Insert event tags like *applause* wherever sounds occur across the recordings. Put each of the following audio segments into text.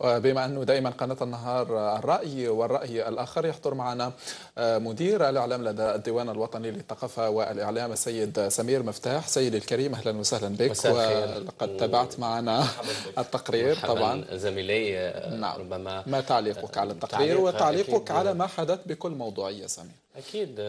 بما أنه دائما قناة النهار الرأي والرأي الآخر يحضر معنا آه، مدير الإعلام لدى الديوان الوطني للثقافة والإعلام السيد سمير مفتاح سيد الكريم أهلا وسهلا بك ولقد تابعت معنا التقرير طبعا زميلي آه، نعم. ربما ما تعليقك آه، على التقرير وتعليقك على ما حدث بكل موضوعية سمير أكيد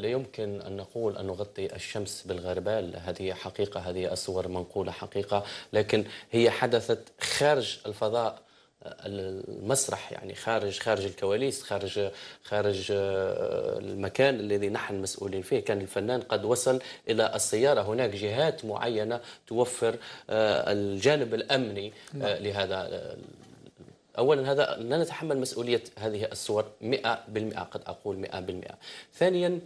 لا يمكن أن نقول أن نغطي الشمس بالغربال هذه حقيقة هذه الصور منقولة حقيقة لكن هي حدثت خارج الفضاء المسرح يعني خارج خارج الكواليس خارج خارج آه، المكان الذي نحن مسؤولين فيه كان الفنان قد وصل الى السياره هناك جهات معينه توفر آه، الجانب الامني آه، نعم. لهذا اولا هذا لا نتحمل مسؤوليه هذه الصور 100% قد اقول 100% ثانيا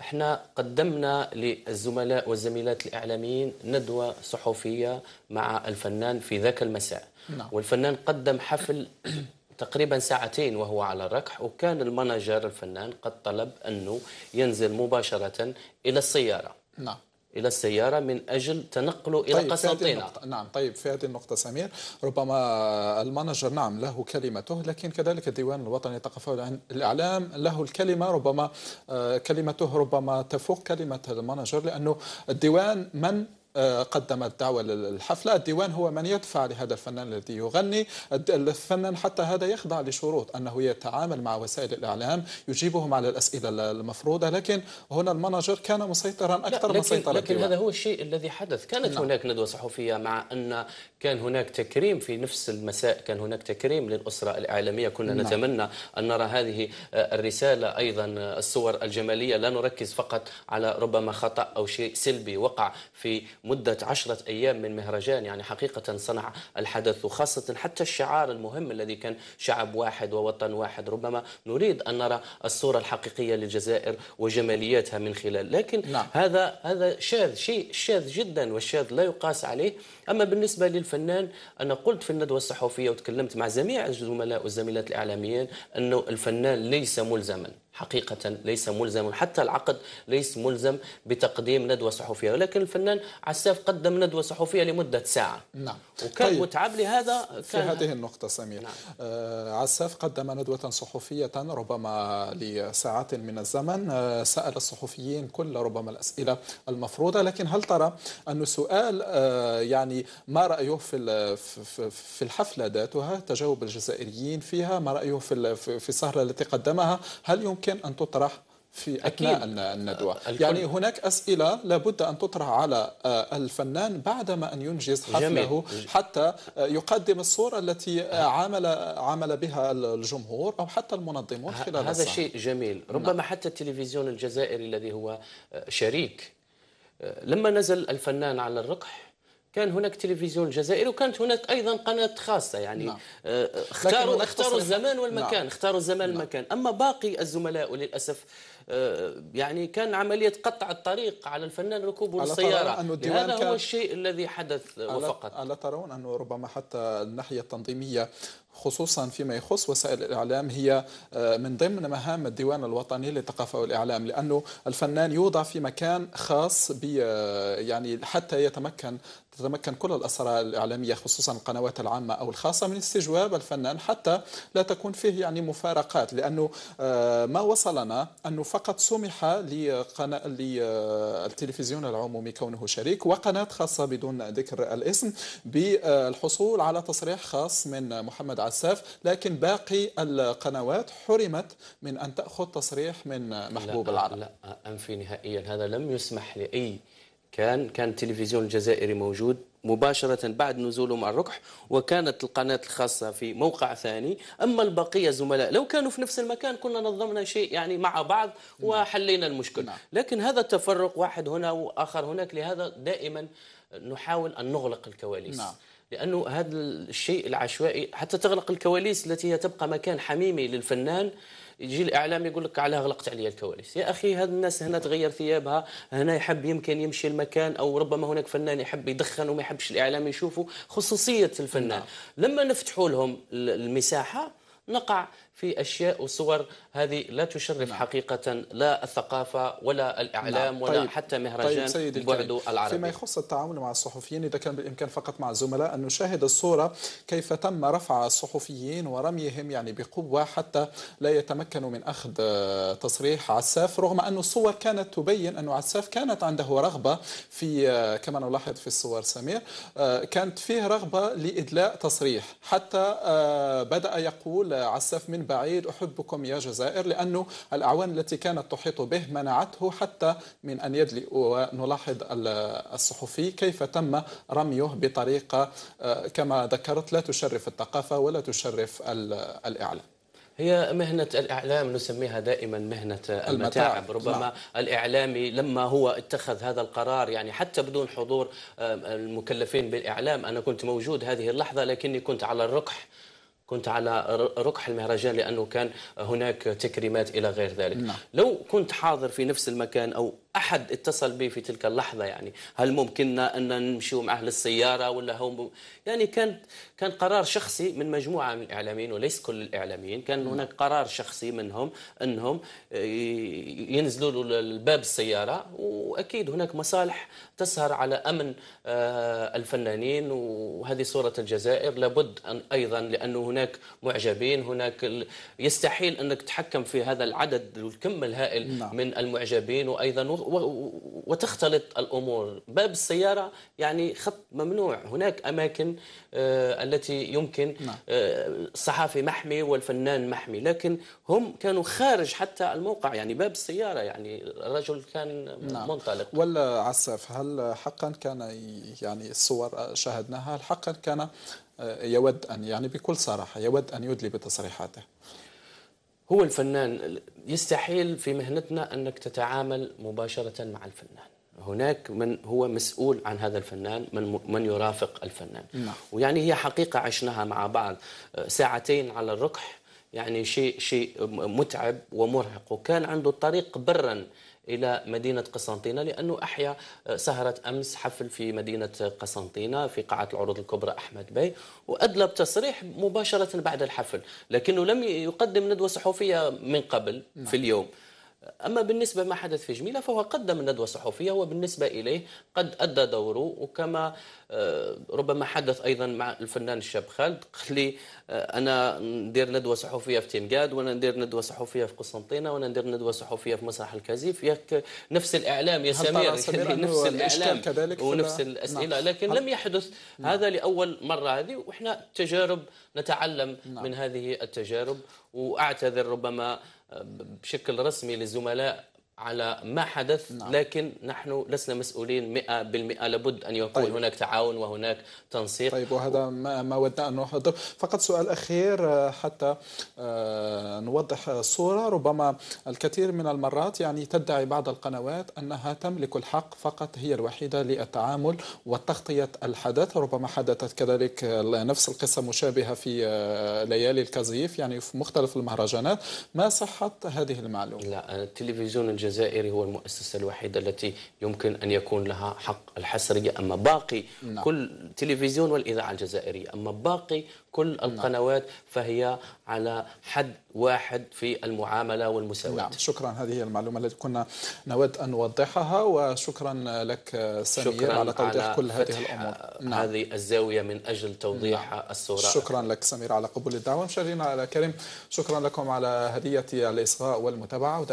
احنا قدمنا للزملاء والزميلات الاعلاميين ندوه صحفيه مع الفنان في ذاك المساء نعم. والفنان قدم حفل *clears throat* تقريبا ساعتين وهو على الركح وكان المانجر الفنان قد طلب انه ينزل مباشره الى السياره نعم الى السياره من اجل تنقله الى طيب قسنطينه نعم طيب في هذه النقطه سمير ربما المانجر نعم له كلمته لكن كذلك الديوان الوطني للثقافه الاعلام له الكلمه ربما آه، كلمته ربما تفوق كلمه المانجر لانه الديوان من آه، قدم الدعوة للحفلة الديوان هو من يدفع لهذا الفنان الذي يغني الفنان حتى هذا يخضع لشروط أنه يتعامل مع وسائل الإعلام يجيبهم على الأسئلة المفروضة لكن هنا المناجر كان مسيطرا أكثر من سيطرة لكن الديوان. هذا هو الشيء الذي حدث كانت نعم. هناك ندوة صحفية مع أن كان هناك تكريم في نفس المساء كان هناك تكريم للأسرة الإعلامية كنا نعم. نتمنى أن نرى هذه آه، الرسالة أيضا آه، الصور الجمالية لا نركز فقط على ربما خطأ أو شيء سلبي وقع في مدة عشرة أيام من مهرجان يعني حقيقة صنع الحدث وخاصة حتى الشعار المهم الذي كان شعب واحد ووطن واحد ربما نريد أن نرى الصورة الحقيقية للجزائر وجمالياتها من خلال لكن نعم. هذا هذا شاذ شيء شاذ جدا والشاذ لا يقاس عليه أما بالنسبة للفنان أنا قلت في الندوة الصحفية وتكلمت مع جميع الزملاء والزميلات الإعلاميين أنه الفنان ليس ملزما حقيقة ليس ملزما حتى العقد ليس ملزم بتقديم ندوة صحفية ولكن الفنان عساف قدم ندوة صحفية لمدة ساعة نعم وكان طيب. متعب لهذا كان في هذه النقطة سمير نعم. آه عساف قدم ندوة صحفية ربما لساعات من الزمن آه سأل الصحفيين كل ربما الأسئلة المفروضة لكن هل ترى أن سؤال آه يعني ما رأيه في في الحفلة ذاتها تجاوب الجزائريين فيها ما رأيه في السهرة التي قدمها هل يمكن يمكن أن تطرح في أثناء أكيد. الندوة آه، الكل. يعني هناك أسئلة لابد أن تطرح على آه، الفنان بعدما أن ينجز حفله جميل. حتى آه، يقدم الصورة التي عمل عمل بها الجمهور أو حتى المنظمون خلال هذا الصحة. شيء جميل ربما نعم. حتى التلفزيون الجزائري الذي هو شريك لما نزل الفنان على الرقح كان هناك تلفزيون الجزائر وكانت هناك ايضا قناه خاصه يعني نعم. آه، اختاروا نعم. اختاروا الزمان والمكان اختاروا الزمان والمكان اما باقي الزملاء وللاسف آه، يعني كان عملية قطع الطريق على الفنان ركوب السيارة يعني هذا هو الشيء الذي حدث وفقط ألا ترون أنه ربما حتى الناحية التنظيمية خصوصا فيما يخص وسائل الإعلام هي آه، من ضمن مهام الديوان الوطني للثقافة والإعلام لأنه الفنان يوضع في مكان خاص ب آه، يعني حتى يتمكن تتمكن كل الاسرار الإعلامية خصوصا القنوات العامة أو الخاصة من استجواب الفنان حتى لا تكون فيه يعني مفارقات لأنه آه، ما وصلنا أنه فقط سمح لقناة للتلفزيون العمومي كونه شريك وقناة خاصة بدون ذكر الاسم بالحصول على تصريح خاص من محمد عساف لكن باقي القنوات حرمت من أن تأخذ تصريح من محبوب لا العرب لا أنفي نهائيا هذا لم يسمح لأي كان كان التلفزيون الجزائري موجود مباشرة بعد نزوله مع الركح وكانت القناة الخاصة في موقع ثاني أما البقية زملاء لو كانوا في نفس المكان كنا نظمنا شيء يعني مع بعض وحلينا المشكل نعم. لكن هذا التفرق واحد هنا وآخر هناك لهذا دائما نحاول أن نغلق الكواليس نعم. لأنه هذا الشيء العشوائي حتى تغلق الكواليس التي هي تبقى مكان حميمي للفنان يجي الاعلام يقول لك علاه غلقت عليا الكواليس يا اخي هاد الناس هنا تغير ثيابها هنا يحب يمكن يمشي المكان او ربما هناك فنان يحب يدخن وما يحبش الاعلام يشوفه خصوصيه الفنان نعم. لما نفتحوا لهم المساحه نقع في أشياء وصور هذه لا تشرف نعم. حقيقة لا الثقافة ولا الإعلام نعم. طيب. ولا حتى طيب مهرجان طيب بعد العربي فيما يخص التعامل مع الصحفيين إذا كان بالإمكان فقط مع الزملاء أن نشاهد الصورة كيف تم رفع الصحفيين ورميهم يعني بقوة حتى لا يتمكنوا من أخذ آه، تصريح عساف رغم أن الصور كانت تبين أن عساف كانت عنده رغبة في آه، كما نلاحظ في الصور سمير آه، كانت فيه رغبة لإدلاء تصريح حتى بدأ يقول عساف من من بعيد أحبكم يا جزائر لأنه الأعوان التي كانت تحيط به منعته حتى من أن يدلي ونلاحظ الصحفي كيف تم رميه بطريقة آه، كما ذكرت لا تشرف الثقافة ولا تشرف الإعلام هي مهنة الإعلام نسميها دائما مهنة المتاعب ربما نعم. الإعلامي لما هو اتخذ هذا القرار يعني حتى بدون حضور المكلفين بالإعلام أنا كنت موجود هذه اللحظة لكني كنت على الركح كنت على ركح المهرجان لانه كان هناك تكريمات الى غير ذلك لا. نعم. لو كنت حاضر في نفس المكان او احد اتصل بي في تلك اللحظه يعني هل ممكن ان نمشي اهل السياره ولا هو يعني كان كان قرار شخصي من مجموعه من الاعلاميين وليس كل الاعلاميين كان نعم. هناك قرار شخصي منهم انهم ينزلوا لباب السياره واكيد هناك مصالح تسهر على امن آه، الفنانين وهذه صوره الجزائر لابد ان ايضا لانه هناك معجبين هناك يستحيل انك تتحكم في هذا العدد والكم الهائل نعم. من المعجبين وايضا وتختلط الامور باب السياره يعني خط ممنوع هناك اماكن آه، التي يمكن نعم. آه، الصحفي محمي والفنان محمي لكن هم كانوا خارج حتى الموقع يعني باب السياره يعني الرجل كان نعم. منطلق ولا عساف هل حقا كان يعني الصور شاهدناها هل حقا كان آه، يود ان يعني بكل صراحه يود ان يدلي بتصريحاته هو الفنان يستحيل في مهنتنا انك تتعامل مباشره مع الفنان هناك من هو مسؤول عن هذا الفنان من من يرافق الفنان نعم. ويعني هي حقيقه عشناها مع بعض أه، ساعتين على الركح يعني شيء شيء متعب ومرهق وكان عنده طريق برا إلى مدينة قسنطينة لأنه أحيا آه، سهرة أمس حفل في مدينة قسنطينة في قاعة العروض الكبرى أحمد بي وأدلى بتصريح مباشرة بعد الحفل لكنه لم يقدم ندوة صحفية من قبل في نعم. اليوم أما بالنسبة ما حدث في جميلة فهو قدم ندوة صحفية وبالنسبة إليه قد أدى دوره وكما آه، ربما حدث أيضا مع الفنان الشاب خالد *laughs* قال لي آه، أنا ندير ندوة صحفية في تنقاد وأنا ندير ندوة صحفية في قسنطينة وأنا ندير ندوة صحفية في مسرح الكازيف ياك نفس الإعلام يا سمير, *laughs* يعني نفس الإعلام كذلك ونفس الأسئلة نعم. لكن لم يحدث نعم. هذا لأول مرة هذه وإحنا تجارب نتعلم نعم. من هذه التجارب نعم. وأعتذر ربما بشكل رسمي للزملاء على ما حدث نعم. لكن نحن لسنا مسؤولين 100% لابد أن يكون طيب. هناك تعاون وهناك تنسيق طيب وهذا ما, ما ودنا أن نحضر فقط سؤال أخير آه، حتى آه، نوضح الصورة ربما الكثير من المرات يعني تدعي بعض القنوات أنها تملك الحق فقط هي الوحيدة للتعامل وتغطية الحدث ربما حدثت كذلك آه، نفس القصة مشابهة في ليالي الكازيف يعني في مختلف المهرجانات ما صحة هذه المعلومة لا التلفزيون الجزائري الجزائري هو المؤسسة الوحيدة التي يمكن أن يكون لها حق الحصرية أما باقي نعم. كل تلفزيون والإذاعة الجزائرية أما باقي كل نعم. القنوات نعم. فهي على حد واحد في المعاملة والمساواة نعم شكرا هذه المعلومة التي كنا نود أن نوضحها وشكرا لك سمير شكرا على توضيح على كل هذه الأمور آه، نعم. هذه الزاوية من أجل توضيح نعم. الصورة شكرا لك سمير على قبول الدعوة مشاهدينا كريم شكرا لكم على هدية الإصغاء والمتابعة